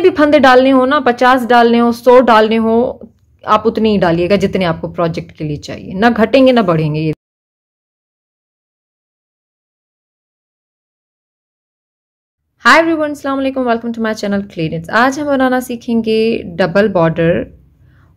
जितने भी फंदे डालने हो ना पचास डालने हो सौ डालने हो आप उतने ही डालिएगा जितने आपको प्रोजेक्ट के लिए चाहिए ना घटेंगे ना बढ़ेंगे ये हाय एवरीवन अस्सलाम वालेकुम वेलकम टू माय चैनल क्लीनिट्स आज हम बनाना सीखेंगे डबल बॉर्डर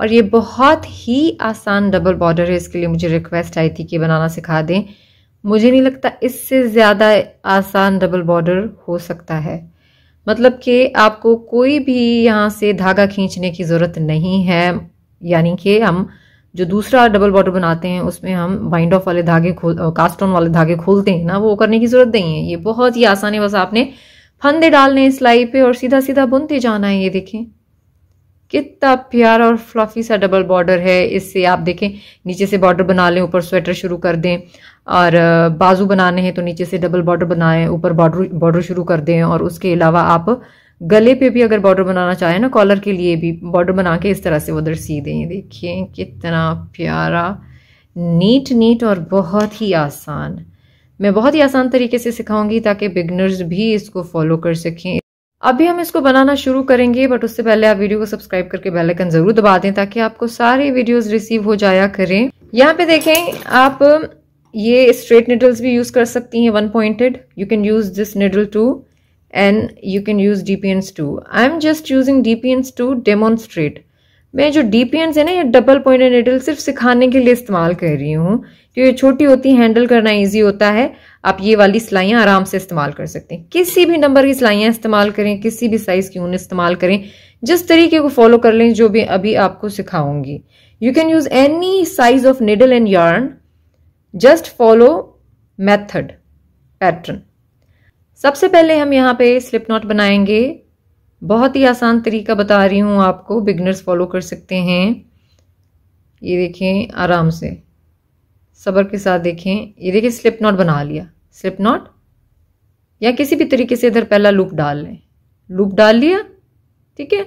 और ये बहुत ही आसान डबल बॉर्डर है इसके लिए मुझे रिक्वेस्ट आई थी कि बनाना सिखा दें मुझे नहीं लगता इससे ज़्यादा आसान डबल बॉर्डर हो सकता है मतलब कि आपको कोई भी यहाँ से धागा खींचने की ज़रूरत नहीं है यानी कि हम जो दूसरा डबल बॉर्डर बनाते हैं उसमें हम बाइंड ऑफ वाले धागे खोल कास्टोन वाले धागे खोलते हैं ना वो करने की ज़रूरत नहीं है ये बहुत ही आसान है बस आपने फंदे डालने सिलाई पे और सीधा सीधा बुनते जाना है ये देखें कितना प्यारा और फ्लफी सा डबल बॉर्डर है इससे आप देखें नीचे से बॉर्डर बना लें ऊपर स्वेटर शुरू कर दें और बाजू बनाने हैं तो नीचे से डबल बॉर्डर बनाएं ऊपर बॉर्डर बॉर्डर शुरू कर दें और उसके अलावा आप गले पे भी अगर बॉर्डर बनाना चाहें ना कॉलर के लिए भी बॉर्डर बना के इस तरह से उधर सी दें देखिए कितना प्यारा नीट नीट और बहुत ही आसान मैं बहुत ही आसान तरीके से सिखाऊंगी ताकि बिगनर्स भी इसको फॉलो कर सकें अभी हम इसको बनाना शुरू करेंगे बट उससे पहले आप वीडियो को सब्सक्राइब करके बेल आइकन जरूर दबा दें ताकि आपको सारे वीडियोस रिसीव हो जाया करें यहाँ पे देखें आप ये स्ट्रेट निडल्स भी यूज़ कर सकती हैं one pointed you can use this needle too and you can use D two I am just using D two demonstrate मैं जो डी है ना ये डबल पॉइंटेड नीडल सिर्फ सिखाने के लिए इस्तेमाल कर रही हूँ क्योंकि तो ये छोटी होती है हैंडल करना इजी होता है आप ये वाली सिलाइयाँ आराम से इस्तेमाल कर सकते हैं किसी भी नंबर की सिलाइयाँ इस्तेमाल करें किसी भी साइज़ की ऊन इस्तेमाल करें जिस तरीके को फॉलो कर लें जो भी अभी आपको सिखाऊंगी you can use any size of needle and yarn just follow method pattern सबसे पहले हम यहाँ पे स्लिप नॉट बनाएंगे बहुत ही आसान तरीका बता रही हूँ आपको बिगनर्स फॉलो कर सकते हैं ये देखें आराम से सबर के साथ देखें ये देखें स्लिप नॉट बना लिया स्लिप नॉट या किसी भी तरीके से इधर पहला लूप डाल लें लूप डाल लिया ठीक है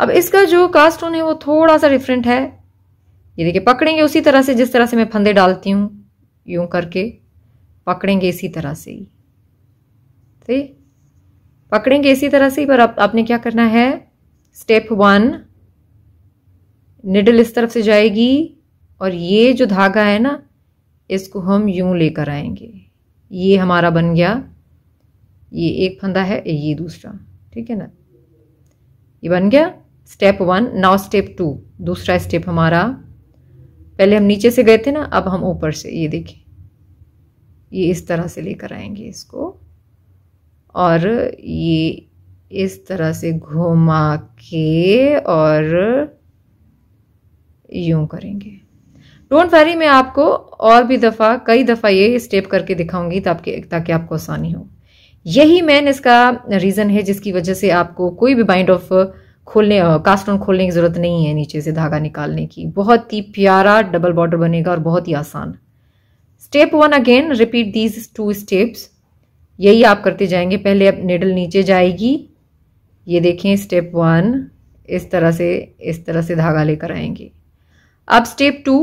अब इसका जो कास्ट होने वो थोड़ा सा डिफरेंट है ये देखिए पकड़ेंगे उसी तरह से जिस तरह से मैं फंदे डालती हूँ यूं करके पकड़ेंगे इसी तरह से ही ठीक पकड़ेंगे इसी तरह से पर आप, आपने क्या करना है स्टेप वन निडल इस तरफ से जाएगी और ये जो धागा है ना इसको हम यूं लेकर आएंगे ये हमारा बन गया ये एक फंदा है ये दूसरा ठीक है ना ये बन गया step one now step two दूसरा स्टेप हमारा पहले हम नीचे से गए थे ना अब हम ऊपर से ये देखें ये इस तरह से लेकर आएंगे इसको और ये इस तरह से घुमा के और यूं करेंगे डोंट वरी मैं आपको और भी दफ़ा कई दफ़ा ये स्टेप करके दिखाऊंगी ताकि ताकि आपको आसानी हो यही मेन इसका रीज़न है जिसकी वजह से आपको कोई भी बाइंड ऑफ खोलने कास्ट ऑन खोलने की ज़रूरत नहीं है नीचे से धागा निकालने की बहुत ही प्यारा डबल बॉर्डर बनेगा और बहुत ही आसान step one again repeat these two steps यही आप करते जाएंगे पहले अब निडल नीचे जाएगी ये देखें स्टेप वन इस तरह से इस तरह से धागा लेकर आएंगे अब स्टेप टू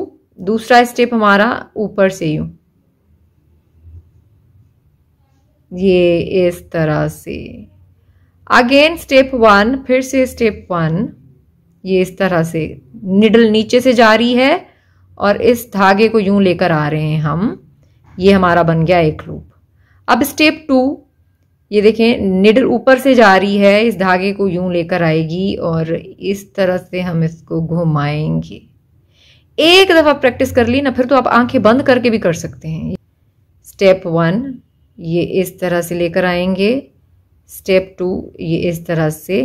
दूसरा स्टेप हमारा ऊपर से यूं ये इस तरह से अगेन स्टेप वन फिर से स्टेप वन ये इस तरह से निडल नीचे से जा रही है और इस धागे को यूं लेकर आ रहे हैं हम ये हमारा बन गया एक लूप अब स्टेप टू ये देखें निडर ऊपर से जा रही है इस धागे को यूं लेकर आएगी और इस तरह से हम इसको घुमाएंगे एक दफ़ा प्रैक्टिस कर ली ना फिर तो आप आंखें बंद करके भी कर सकते हैं स्टेप वन ये इस तरह से लेकर आएंगे स्टेप टू ये इस तरह से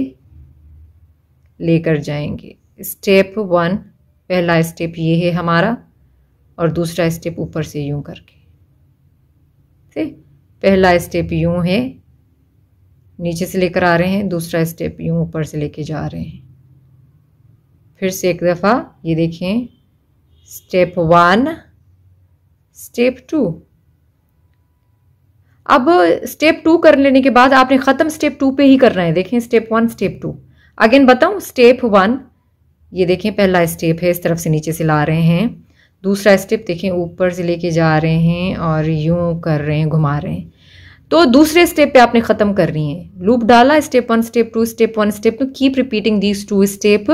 लेकर जाएंगे स्टेप वन पहला स्टेप ये है हमारा और दूसरा स्टेप ऊपर से यूं करके ठीक पहला स्टेप यूँ है नीचे से लेकर आ रहे हैं दूसरा स्टेप यूँ ऊपर से लेके जा रहे हैं फिर से एक दफ़ा ये देखें स्टेप वन स्टेप टू अब स्टेप टू कर लेने के बाद आपने ख़त्म स्टेप टू पे ही करना है देखें step one step two again बताऊँ स्टेप वन ये देखें पहला स्टेप है इस तरफ से नीचे से ला रहे हैं दूसरा स्टेप देखें ऊपर से लेके जा रहे हैं और यूँ कर रहे हैं घुमा रहे हैं तो दूसरे स्टेप पे आपने ख़त्म कर रही है लूप डाला step one step two step one step two keep repeating these two step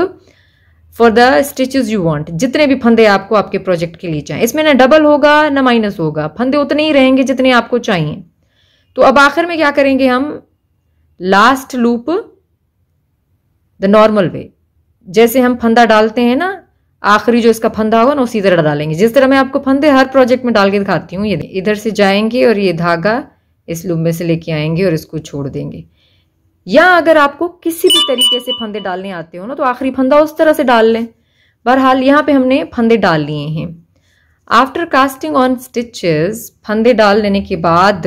for the stitches you want जितने भी फंदे आपको आपके प्रोजेक्ट के लिए चाहिए इसमें ना डबल होगा ना माइनस होगा फंदे उतने ही रहेंगे जितने आपको चाहिए तो अब आखिर में क्या करेंगे हम last loop the normal way जैसे हम फंदा डालते हैं ना आखिरी जो इसका फंदा होगा ना उसी तरह डालेंगे जिस तरह मैं आपको फंदे हर प्रोजेक्ट में डाल के दिखाती हूँ ये इधर से जाएंगे और ये धागा इस लुम्बे से लेके आएंगे और इसको छोड़ देंगे या अगर आपको किसी भी तरीके से फंदे डालने आते हो ना तो आखिरी फंदा उस तरह से डाल लें बहरहाल यहाँ पे हमने फंदे डाल लिए हैं आफ्टर कास्टिंग ऑन स्टिचेस फंदे डाल लेने के बाद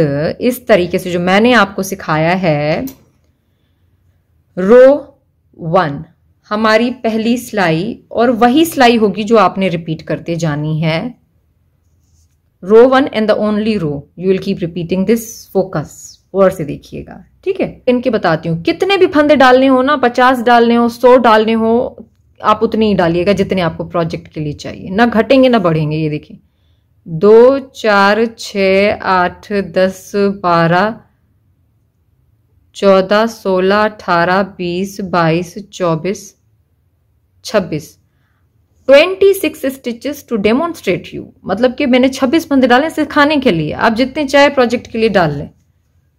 इस तरीके से जो मैंने आपको सिखाया है रो वन हमारी पहली सिलाई और वही सिलाई होगी जो आपने रिपीट करते जानी है row one and the only row you will keep repeating this focus और से देखिएगा ठीक है इनके बताती हूँ कितने भी फंदे डालने हो ना पचास डालने हो सौ डालने हो आप उतने ही डालिएगा जितने आपको प्रोजेक्ट के लिए चाहिए ना घटेंगे ना बढ़ेंगे ये देखिए दो चार छ आठ दस बारह चौदह सोलह अठारह बीस बाईस चौबीस छब्बीस twenty six stitches to demonstrate you मतलब कि मैंने छब्बीस बंदे डाले सिखाने के लिए आप जितने चाहे प्रोजेक्ट के लिए डाल लें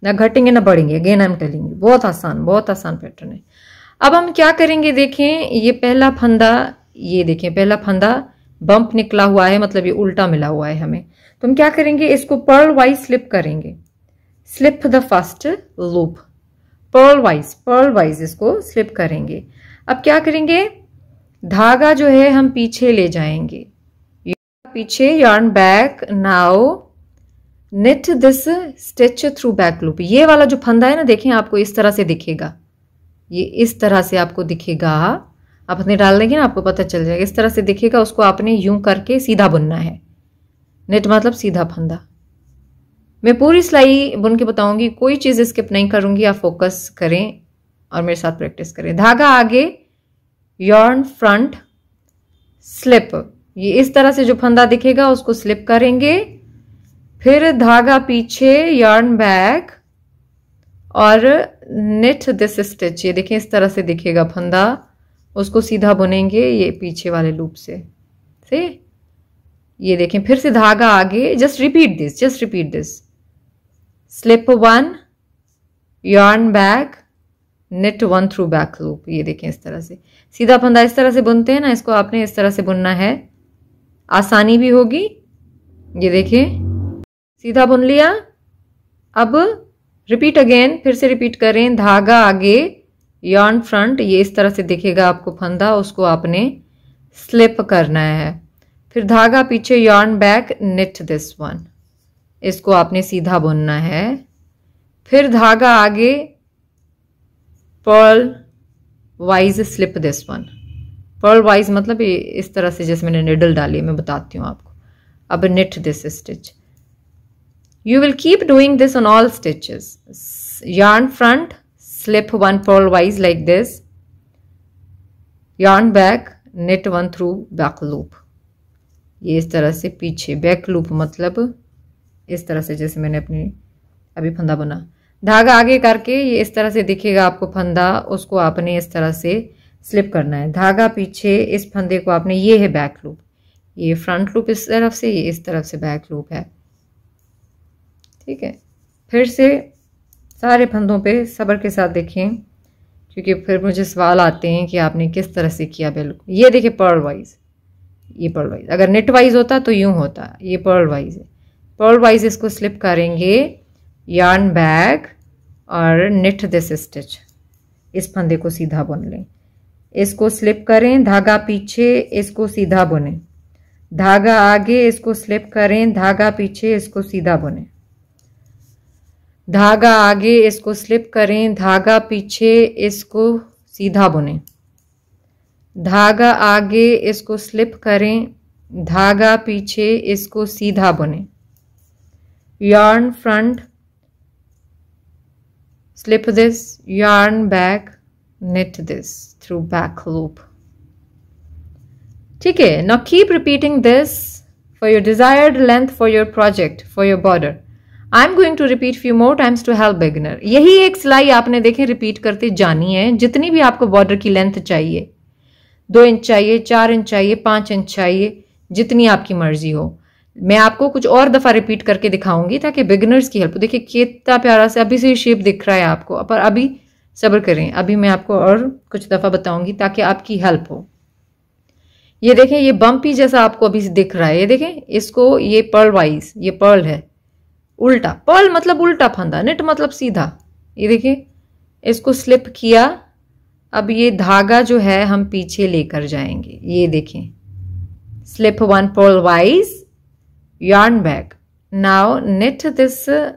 ना घटेंगे ना बढ़ेंगे अगेन आई एम टेलिंग बहुत आसान बहुत आसान पैटर्न है अब हम क्या करेंगे देखें ये पहला फंदा ये देखें पहला फंदा बम्प निकला हुआ है मतलब ये उल्टा मिला हुआ है हमें तो हम क्या करेंगे इसको पर्ल वाइज स्लिप करेंगे slip the first loop purlwise purlwise इसको स्लिप करेंगे अब क्या करेंगे धागा जो है हम पीछे ले जाएंगे पीछे yarn back now knit this stitch through back loop ये वाला जो फंदा है ना देखें आपको इस तरह से दिखेगा ये इस तरह से आपको दिखेगा आप अपने डाल देंगे ना आपको पता चल जाएगा इस तरह से दिखेगा उसको आपने यूं करके सीधा बुनना है नेट मतलब सीधा फंदा मैं पूरी सिलाई बुन के बताऊंगी कोई चीज़ स्किप नहीं करूंगी आप फोकस करें और मेरे साथ प्रैक्टिस करें धागा आगे यर्न फ्रंट स्लिप ये इस तरह से जो फंदा दिखेगा उसको स्लिप करेंगे फिर धागा पीछे यर्न बैक और निट दिस स्टिच ये देखें इस तरह से दिखेगा फंदा उसको सीधा बुनेंगे ये पीछे वाले लूप से से ये देखें फिर से धागा आगे just repeat this just repeat this slip one yarn back knit one through back loop ये देखें इस तरह से सीधा फंदा इस तरह से बुनते हैं ना इसको आपने इस तरह से बुनना है आसानी भी होगी ये देखिए सीधा बुन लिया अब रिपीट अगेन फिर से रिपीट करें धागा आगे यॉन फ्रंट ये इस तरह से दिखेगा आपको फंदा उसको आपने स्लिप करना है फिर धागा पीछे yarn back knit this one इसको आपने सीधा बुनना है फिर धागा आगे purlwise slip this one purlwise मतलब इस तरह से जैसे मैंने निडल डाली मैं बताती हूँ आपको अब knit this stitch you will keep doing this on all stitches yarn front slip one purlwise like this yarn back knit one through back loop ये इस तरह से पीछे बैक लूप मतलब इस तरह से जैसे मैंने अपनी अभी फंदा बना धागा आगे करके ये इस तरह से दिखेगा आपको फंदा उसको आपने इस तरह से स्लिप करना है धागा पीछे इस फंदे को आपने ये है बैक लूप ये फ्रंट लूप इस तरफ से ये इस तरफ से बैक लूप है ठीक है फिर से सारे फंदों पे सब्र के साथ देखें क्योंकि फिर मुझे सवाल आते हैं कि आपने किस तरह से किया बिल्कुल ये देखिए पर्ल वाइज ये पर्ल वाइज अगर नेट वाइज होता तो यूँ होता ये पर्ल वाइज है पर्ल वाइज इसको स्लिप करेंगे यार्न बैग और निठ दिस स्टिच इस फंदे को सीधा बुन लें इसको स्लिप करें धागा पीछे इसको सीधा बुने धागा आगे इसको स्लिप करें धागा पीछे इसको सीधा बुने धागा आगे इसको स्लिप करें धागा पीछे इसको सीधा बुने धागा आगे इसको स्लिप करें धागा पीछे इसको सीधा बुने yarn front slip this yarn back knit this through back loop ठीक है now keep repeating this for your desired length for your project for your border I'm going to repeat few more times to help beginner यही एक सिलाई आपने देखे repeat करते जानी है जितनी भी आपको बॉर्डर की लेंथ चाहिए दो इंच चाहिए चार इंच चाहिए पांच इंच चाहिए जितनी आपकी मर्जी हो मैं आपको कुछ और दफ़ा रिपीट करके दिखाऊंगी ताकि बिगनर्स की हेल्प देखिए कितना प्यारा से अभी से शेप दिख रहा है आपको पर अभी सब्र करें अभी मैं आपको और कुछ दफ़ा बताऊंगी ताकि आपकी हेल्प हो ये देखें ये बम्पी जैसा आपको अभी दिख रहा है ये देखें इसको ये पर्ल वाइज ये पर्ल है उल्टा पर्ल मतलब उल्टा फंदा नेट मतलब सीधा ये देखें इसको स्लिप किया अब ये धागा जो है हम पीछे लेकर जाएंगे ये देखें slip one purlwise yarn back. now knit this uh,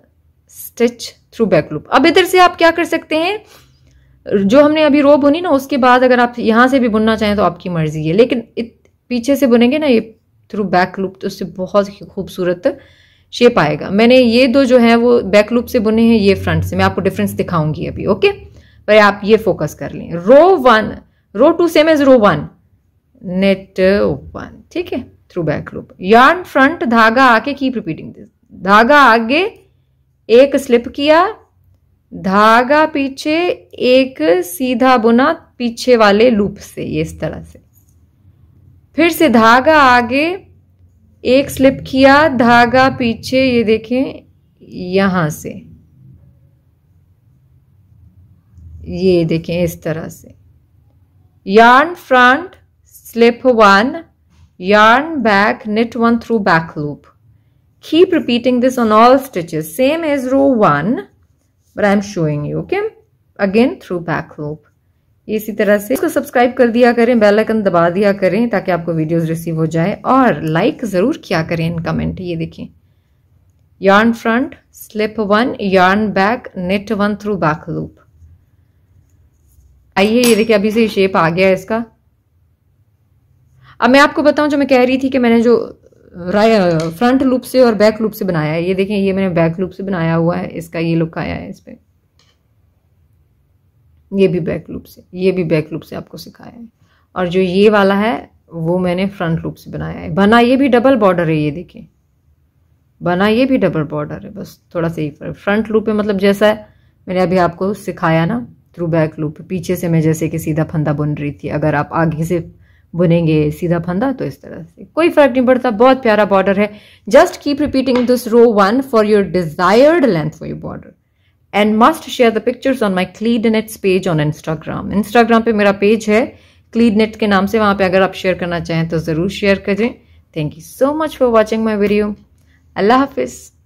stitch through back loop अब इधर से आप क्या कर सकते हैं जो हमने अभी रो बुनी ना उसके बाद अगर आप यहां से भी बुनना चाहें तो आपकी मर्जी है लेकिन इत, पीछे से बुनेंगे ना ये थ्रू बैक लूप तो उससे बहुत ही खूबसूरत शेप आएगा मैंने ये दो जो है वो बैक लूप से बुने हैं ये फ्रंट से मैं आपको डिफरेंस दिखाऊंगी अभी ओके पर आप ये फोकस कर लें row one row two same as row one knit one ठीक है through back loop yarn front धागा आके कीप रिपीटिंग दिस धागा आगे एक स्लिप किया धागा पीछे एक सीधा बुना पीछे वाले लूप से ये इस तरह से फिर से धागा आगे एक स्लिप किया धागा पीछे ये देखें यहां से ये देखें इस तरह से yarn front slip one yarn back knit one through back loop keep repeating this on all stitches same as row 1 but i am showing you okay again through back loop इसी तरह से इसको सब्सक्राइब कर दिया करें bell icon दबा दिया करें ताकि आपको वीडियोस रिसीव हो जाए और लाइक ज़रूर किया करें इन कमेंट ये देखें yarn front slip one yarn back knit one through back loop आइए ये देखिए अभी से शेप आ गया है इसका अब मैं आपको बताऊं जो मैं कह रही थी कि मैंने जो राय फ्रंट लूप से और बैक लूप से बनाया है ये देखें ये मैंने बैक लूप से बनाया हुआ है इसका ये लुक आया है इस पर ये भी बैक लूप से ये भी बैक लूप से आपको सिखाया है और जो ये वाला है वो मैंने फ्रंट लूप से बनाया है बना ये भी डबल बॉर्डर है ये देखें बना ये भी डबल बॉर्डर है बस थोड़ा सा ही फ्रंट लूप है मतलब जैसा है मैंने अभी आपको सिखाया ना थ्रू बैक लूप पीछे से मैं जैसे कि सीधा फंदा बुन रही थी अगर आप आगे से बुनेंगे सीधा फंदा तो इस तरह से कोई फर्क नहीं पड़ता बहुत प्यारा बॉर्डर है just keep repeating this row one for your desired length for your border and must share the pictures on my क्लीड knits page on Instagram Instagram पे मेरा पेज है क्लीड नेट के नाम से वहां पे अगर आप शेयर करना चाहें तो ज़रूर शेयर करें thank you so much for watching my video अल्लाह हाफिज़